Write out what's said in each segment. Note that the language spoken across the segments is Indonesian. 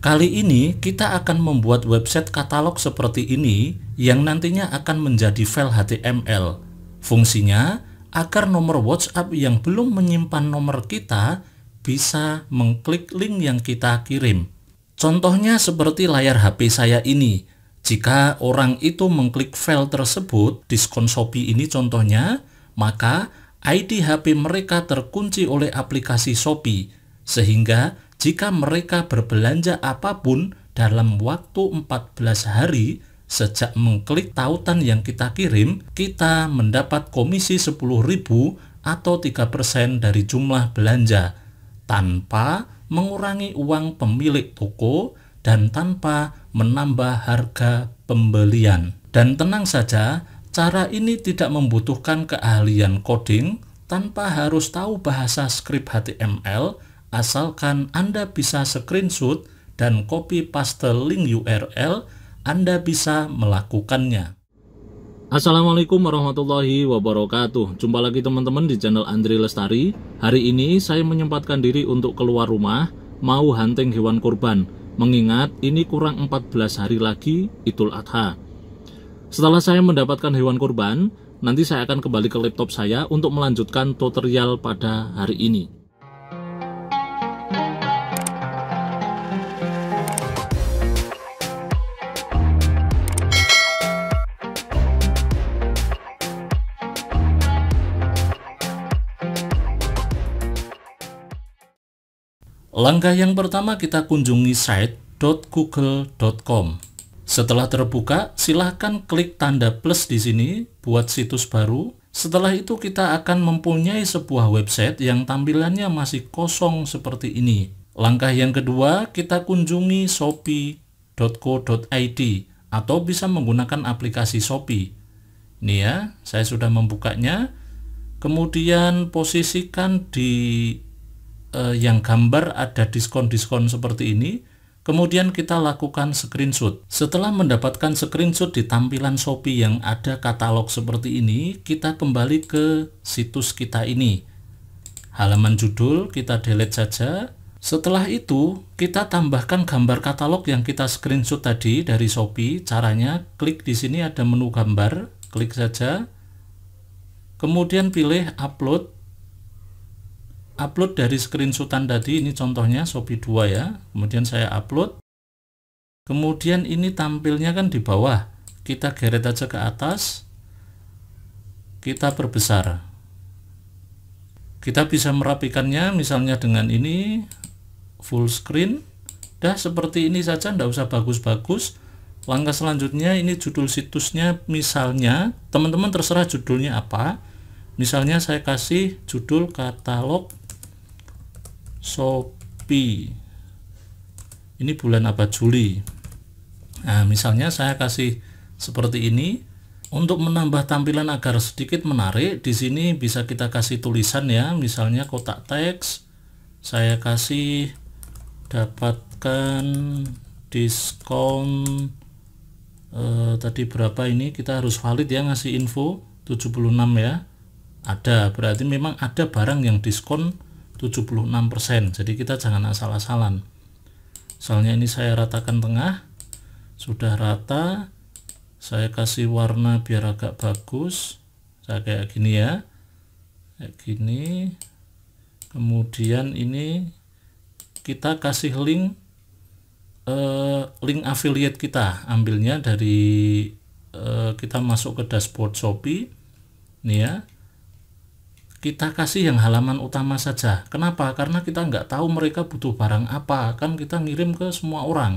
Kali ini kita akan membuat website katalog seperti ini yang nantinya akan menjadi file HTML. Fungsinya agar nomor WhatsApp yang belum menyimpan nomor kita bisa mengklik link yang kita kirim. Contohnya seperti layar HP saya ini. Jika orang itu mengklik file tersebut, diskon Shopee ini contohnya, maka ID HP mereka terkunci oleh aplikasi Shopee, sehingga jika mereka berbelanja apapun dalam waktu 14 hari sejak mengklik tautan yang kita kirim, kita mendapat komisi 10.000 atau 3% dari jumlah belanja tanpa mengurangi uang pemilik toko dan tanpa menambah harga pembelian. Dan tenang saja, cara ini tidak membutuhkan keahlian coding tanpa harus tahu bahasa script HTML Asalkan Anda bisa screenshot dan copy paste link URL, Anda bisa melakukannya. Assalamualaikum warahmatullahi wabarakatuh Jumpa lagi teman-teman di channel Andri Lestari Hari ini saya menyempatkan diri untuk keluar rumah Mau hunting hewan kurban Mengingat ini kurang 14 hari lagi Idul Adha Setelah saya mendapatkan hewan kurban Nanti saya akan kembali ke laptop saya untuk melanjutkan tutorial pada hari ini Langkah yang pertama kita kunjungi site.google.com. Setelah terbuka, silahkan klik tanda plus di sini buat situs baru. Setelah itu kita akan mempunyai sebuah website yang tampilannya masih kosong seperti ini. Langkah yang kedua, kita kunjungi shopee.co.id atau bisa menggunakan aplikasi Shopee. Ini ya, saya sudah membukanya. Kemudian posisikan di eh, yang gambar ada diskon-diskon seperti ini, kemudian kita lakukan screenshot. Setelah mendapatkan screenshot di tampilan Shopee yang ada katalog seperti ini, kita kembali ke situs kita ini. Halaman judul kita delete saja. Setelah itu, kita tambahkan gambar katalog yang kita screenshot tadi dari Shopee. Caranya, klik di sini ada menu gambar, klik saja. Kemudian pilih upload upload dari screenshotan tadi ini contohnya Shopee 2 ya kemudian saya upload kemudian ini tampilnya kan di bawah kita geret aja ke atas kita perbesar kita bisa merapikannya misalnya dengan ini full screen dah seperti ini saja ndak usah bagus-bagus langkah selanjutnya ini judul situsnya misalnya teman-teman terserah judulnya apa misalnya saya kasih judul katalog Shopee ini bulan apa Juli nah misalnya saya kasih seperti ini untuk menambah tampilan agar sedikit menarik di sini bisa kita kasih tulisan ya misalnya kotak teks saya kasih dapatkan diskon eh, tadi berapa ini kita harus valid ya ngasih info 76 ya ada berarti memang ada barang yang diskon 76% jadi kita jangan asal-asalan soalnya ini saya ratakan tengah sudah rata saya kasih warna biar agak bagus saya kayak gini ya kayak gini kemudian ini kita kasih link eh, link affiliate kita ambilnya dari eh, kita masuk ke dashboard Shopee nih ya kita kasih yang halaman utama saja. Kenapa? Karena kita nggak tahu mereka butuh barang apa. Kan kita ngirim ke semua orang.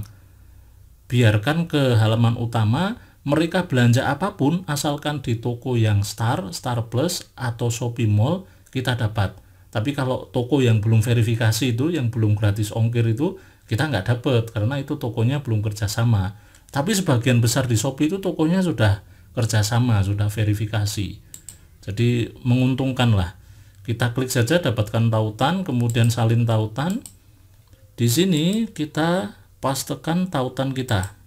Biarkan ke halaman utama, mereka belanja apapun asalkan di toko yang Star, Star Plus, atau Shopee Mall kita dapat. Tapi kalau toko yang belum verifikasi itu, yang belum gratis ongkir itu, kita nggak dapat karena itu tokonya belum kerjasama. Tapi sebagian besar di Shopee itu tokonya sudah kerjasama, sudah verifikasi jadi menguntungkan lah kita klik saja dapatkan tautan, kemudian salin tautan. Di sini kita pastekan tautan kita.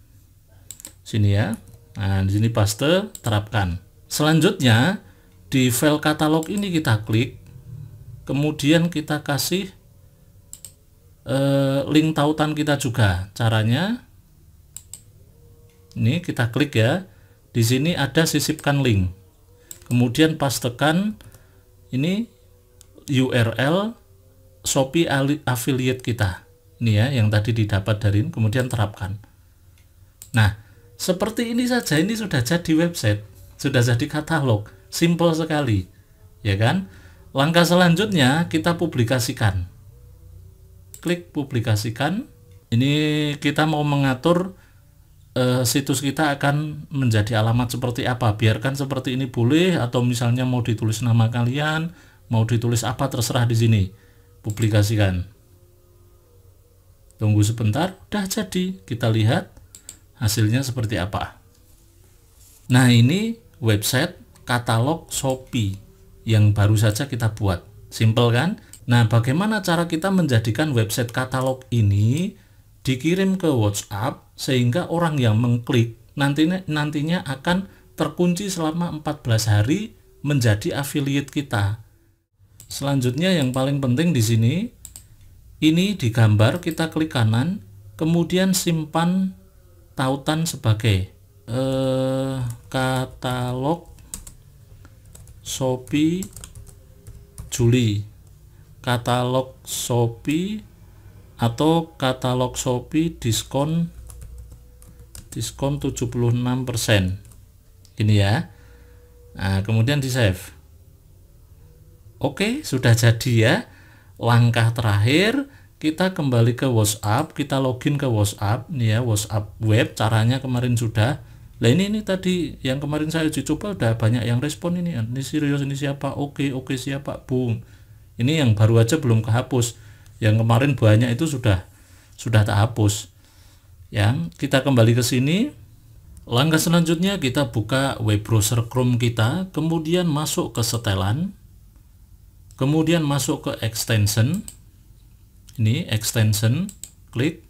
Sini ya. Nah, di sini paste, terapkan. Selanjutnya, di file katalog ini kita klik. Kemudian kita kasih eh, link tautan kita juga. Caranya ini kita klik ya. Di sini ada sisipkan link. Kemudian pastekan ini URL Shopee affiliate kita. Ini ya yang tadi didapat dari kemudian terapkan. Nah, seperti ini saja ini sudah jadi website, sudah jadi katalog, simple sekali. Ya kan? Langkah selanjutnya kita publikasikan. Klik publikasikan. Ini kita mau mengatur eh, situs kita akan menjadi alamat seperti apa. Biarkan seperti ini boleh atau misalnya mau ditulis nama kalian Mau ditulis apa terserah di sini. Publikasikan. Tunggu sebentar, udah jadi. Kita lihat hasilnya seperti apa. Nah, ini website katalog Shopee yang baru saja kita buat. Simple kan? Nah, bagaimana cara kita menjadikan website katalog ini dikirim ke WhatsApp sehingga orang yang mengklik nantinya nantinya akan terkunci selama 14 hari menjadi affiliate kita. Selanjutnya yang paling penting di sini ini di gambar kita klik kanan kemudian simpan tautan sebagai eh, katalog Shopee Juli katalog Shopee atau katalog Shopee diskon diskon 76% ini ya nah, kemudian di save Oke, sudah jadi ya. Langkah terakhir, kita kembali ke WhatsApp, kita login ke WhatsApp, nih ya WhatsApp web. Caranya kemarin sudah. Nah ini ini tadi yang kemarin saya uji coba udah banyak yang respon ini. Ya. Ini serius ini siapa? Oke, oke siapa? Bung. Ini yang baru aja belum kehapus. Yang kemarin banyak itu sudah sudah tak hapus. Yang kita kembali ke sini. Langkah selanjutnya kita buka web browser Chrome kita, kemudian masuk ke setelan, kemudian masuk ke extension ini extension klik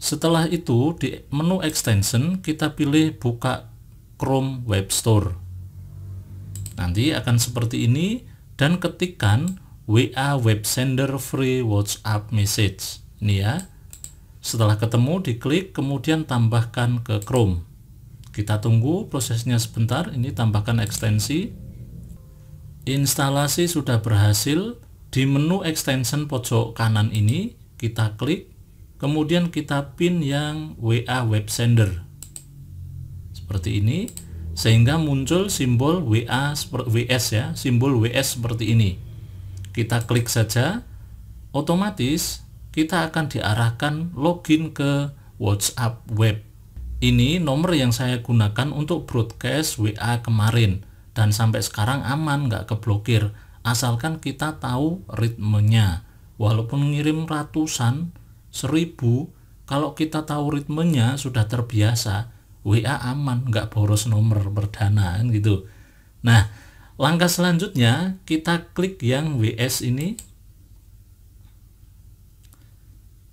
setelah itu di menu extension kita pilih buka Chrome Web Store nanti akan seperti ini dan ketikkan WA Web Sender Free WhatsApp Message ini ya setelah ketemu diklik kemudian tambahkan ke Chrome kita tunggu prosesnya sebentar ini tambahkan ekstensi instalasi sudah berhasil di menu extension pojok kanan ini kita klik kemudian kita pin yang WA web sender seperti ini sehingga muncul simbol WA WS ya simbol WS seperti ini kita klik saja otomatis kita akan diarahkan login ke WhatsApp web ini nomor yang saya gunakan untuk broadcast WA kemarin dan sampai sekarang aman nggak keblokir asalkan kita tahu ritmenya walaupun ngirim ratusan seribu kalau kita tahu ritmenya sudah terbiasa WA aman nggak boros nomor perdana kan gitu nah langkah selanjutnya kita klik yang WS ini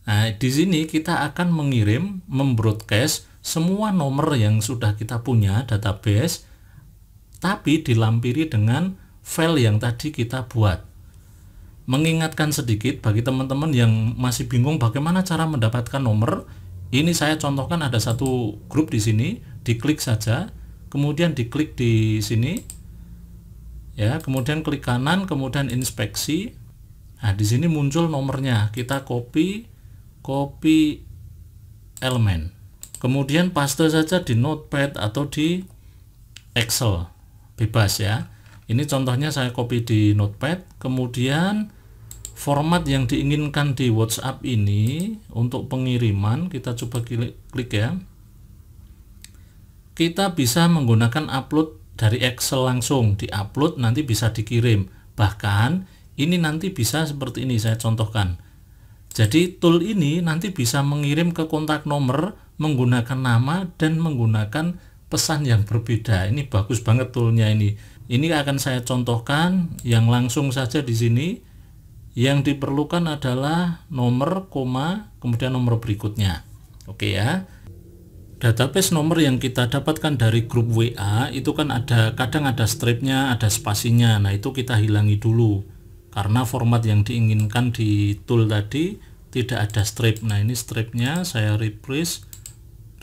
Nah, di sini kita akan mengirim, membroadcast semua nomor yang sudah kita punya database tapi dilampiri dengan file yang tadi kita buat. Mengingatkan sedikit bagi teman-teman yang masih bingung bagaimana cara mendapatkan nomor, ini saya contohkan ada satu grup di sini, diklik saja, kemudian diklik di sini, ya, kemudian klik kanan, kemudian inspeksi. Nah, di sini muncul nomornya, kita copy, copy elemen. Kemudian paste saja di Notepad atau di Excel bebas ya ini contohnya saya copy di notepad kemudian format yang diinginkan di WhatsApp ini untuk pengiriman kita coba klik, klik ya kita bisa menggunakan upload dari Excel langsung di upload nanti bisa dikirim bahkan ini nanti bisa seperti ini saya contohkan jadi tool ini nanti bisa mengirim ke kontak nomor menggunakan nama dan menggunakan pesan yang berbeda. Ini bagus banget toolnya ini. Ini akan saya contohkan yang langsung saja di sini. Yang diperlukan adalah nomor koma kemudian nomor berikutnya. Oke ya. Database nomor yang kita dapatkan dari grup WA itu kan ada kadang ada stripnya, ada spasinya. Nah itu kita hilangi dulu karena format yang diinginkan di tool tadi tidak ada strip. Nah ini stripnya saya replace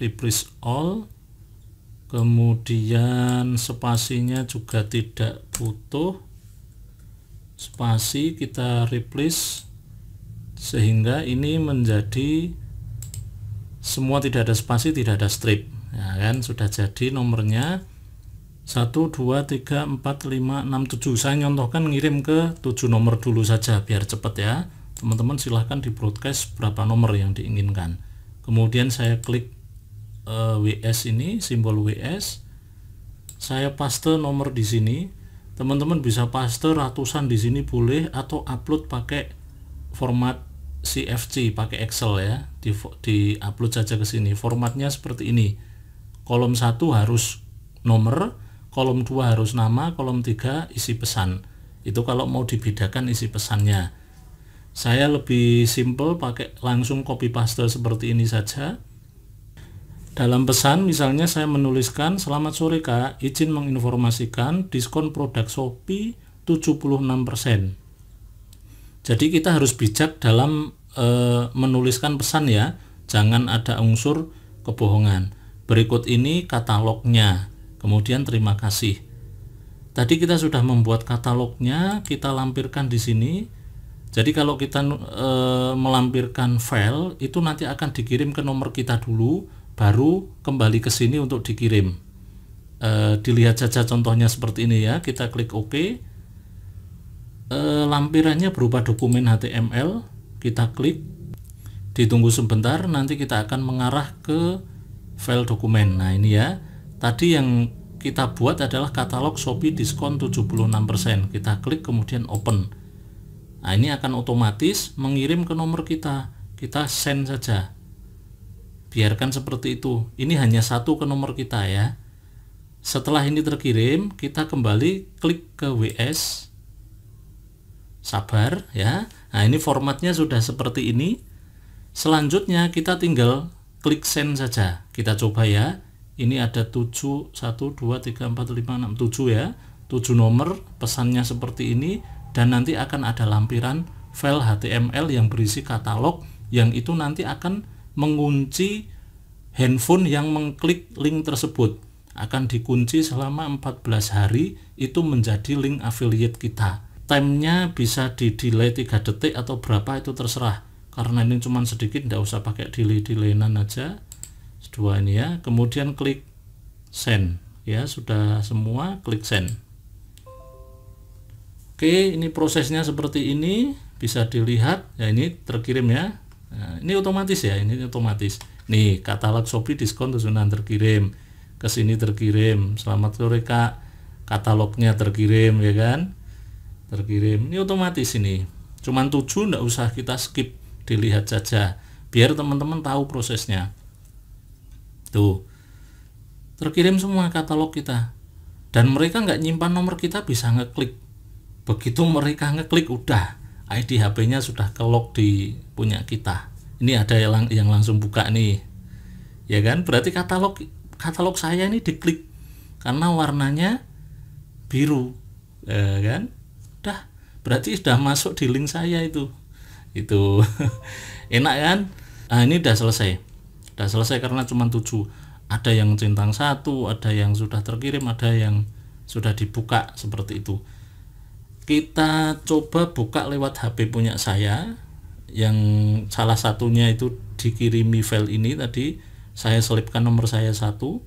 replace all kemudian spasinya juga tidak butuh spasi kita replace sehingga ini menjadi semua tidak ada spasi tidak ada strip ya kan sudah jadi nomornya 1 2 3 4 5 6 7 saya nyontohkan ngirim ke 7 nomor dulu saja biar cepat ya teman-teman silahkan di broadcast berapa nomor yang diinginkan kemudian saya klik uh, eh, WS ini simbol WS saya paste nomor di sini teman-teman bisa paste ratusan di sini boleh atau upload pakai format CFC pakai Excel ya di, di upload saja ke sini formatnya seperti ini kolom satu harus nomor kolom 2 harus nama kolom 3 isi pesan itu kalau mau dibedakan isi pesannya saya lebih simple pakai langsung copy paste seperti ini saja dalam pesan misalnya saya menuliskan Selamat sore kak, izin menginformasikan diskon produk Shopee 76%. Jadi kita harus bijak dalam e, menuliskan pesan ya, jangan ada unsur kebohongan. Berikut ini katalognya, kemudian terima kasih. Tadi kita sudah membuat katalognya, kita lampirkan di sini. Jadi kalau kita e, melampirkan file, itu nanti akan dikirim ke nomor kita dulu, baru kembali ke sini untuk dikirim. E, dilihat saja contohnya seperti ini ya, kita klik OK. E, lampirannya berupa dokumen HTML, kita klik, ditunggu sebentar, nanti kita akan mengarah ke file dokumen. Nah ini ya, tadi yang kita buat adalah katalog Shopee diskon 76%. Kita klik kemudian open. Nah ini akan otomatis mengirim ke nomor kita. Kita send saja biarkan seperti itu ini hanya satu ke nomor kita ya setelah ini terkirim kita kembali klik ke WS sabar ya nah ini formatnya sudah seperti ini selanjutnya kita tinggal klik send saja kita coba ya ini ada 7 1 2 3 4 5 6 7 ya 7 nomor pesannya seperti ini dan nanti akan ada lampiran file HTML yang berisi katalog yang itu nanti akan mengunci handphone yang mengklik link tersebut akan dikunci selama 14 hari itu menjadi link affiliate kita timenya bisa di delay 3 detik atau berapa itu terserah karena ini cuma sedikit tidak usah pakai delay delayan aja dua ini ya kemudian klik send ya sudah semua klik send oke ini prosesnya seperti ini bisa dilihat ya ini terkirim ya Nah, ini otomatis ya, ini otomatis. Nih, katalog Shopee diskon susunan terkirim. Ke sini terkirim. Selamat sore, Kak. Katalognya terkirim ya kan? Terkirim. Ini otomatis ini. Cuman 7 enggak usah kita skip, dilihat saja biar teman-teman tahu prosesnya. Tuh. Terkirim semua katalog kita. Dan mereka nggak nyimpan nomor kita bisa ngeklik. Begitu mereka ngeklik udah ID HP-nya sudah kelok di punya kita ini ada yang, yang langsung buka nih ya kan berarti katalog katalog saya ini diklik karena warnanya biru ya kan dah berarti sudah masuk di link saya itu itu enak kan nah ini udah selesai udah selesai karena cuma 7 ada yang centang satu ada yang sudah terkirim ada yang sudah dibuka seperti itu kita coba buka lewat HP punya saya yang salah satunya itu dikirimi file ini tadi saya selipkan nomor saya satu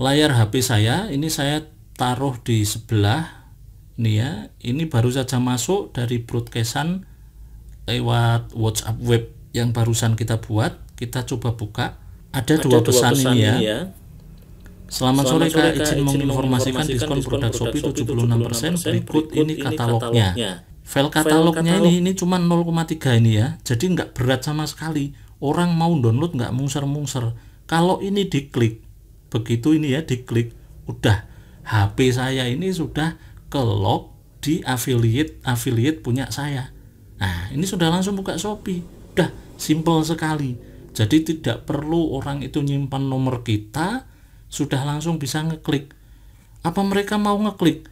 layar HP saya ini saya taruh di sebelah nih ya ini baru saja masuk dari broadcastan lewat WhatsApp web yang barusan kita buat kita coba buka ada, ada dua, dua pesan, pesan ini ya, ya Selamat, sore Kak, izin menginformasikan diskon produk, tujuh Shopee 76%, persen. berikut ini katalognya. File katalognya ini ini cuma 0,3 ini ya. Jadi nggak berat sama sekali. Orang mau download nggak mungser-mungser. Kalau ini diklik, begitu ini ya diklik, udah HP saya ini sudah ke lock di affiliate affiliate punya saya. Nah, ini sudah langsung buka Shopee. Udah simple sekali. Jadi tidak perlu orang itu nyimpan nomor kita, sudah langsung bisa ngeklik apa mereka mau ngeklik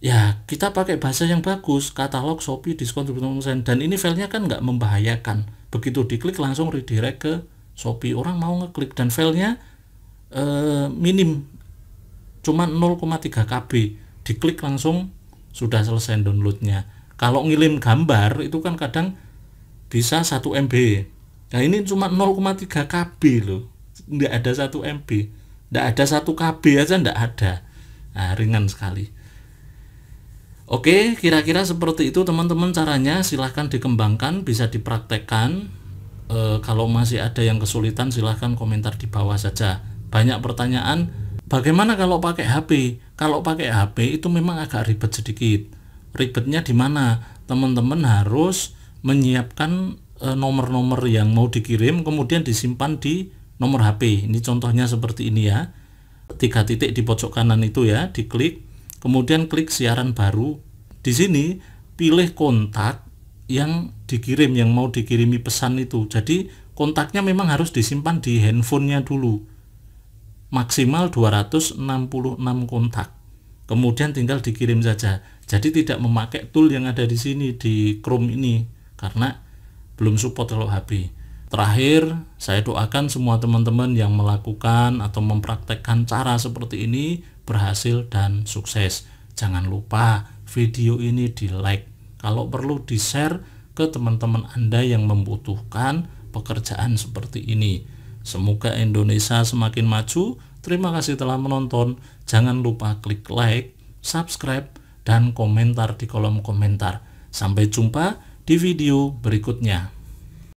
ya kita pakai bahasa yang bagus katalog Shopee diskon 20% dan ini filenya kan nggak membahayakan begitu diklik langsung redirect ke Shopee orang mau ngeklik dan filenya eh, minim cuma 0,3 KB diklik langsung sudah selesai downloadnya kalau ngirim gambar itu kan kadang bisa 1 MB nah ini cuma 0,3 KB loh nggak ada 1 MB tidak ada satu KB aja tidak ada. Nah, ringan sekali. Oke, kira-kira seperti itu teman-teman caranya. Silahkan dikembangkan, bisa dipraktekkan. E, kalau masih ada yang kesulitan, silahkan komentar di bawah saja. Banyak pertanyaan, bagaimana kalau pakai HP? Kalau pakai HP itu memang agak ribet sedikit. Ribetnya di mana? Teman-teman harus menyiapkan eh, nomor-nomor yang mau dikirim kemudian disimpan di nomor HP. Ini contohnya seperti ini ya. Tiga titik di pojok kanan itu ya, diklik. Kemudian klik siaran baru. Di sini pilih kontak yang dikirim, yang mau dikirimi pesan itu. Jadi kontaknya memang harus disimpan di handphonenya dulu. Maksimal 266 kontak. Kemudian tinggal dikirim saja. Jadi tidak memakai tool yang ada di sini di Chrome ini karena belum support kalau HP. Terakhir, saya doakan semua teman-teman yang melakukan atau mempraktekkan cara seperti ini berhasil dan sukses. Jangan lupa video ini di like, kalau perlu di share ke teman-teman Anda yang membutuhkan pekerjaan seperti ini. Semoga Indonesia semakin maju. Terima kasih telah menonton. Jangan lupa klik like, subscribe, dan komentar di kolom komentar. Sampai jumpa di video berikutnya.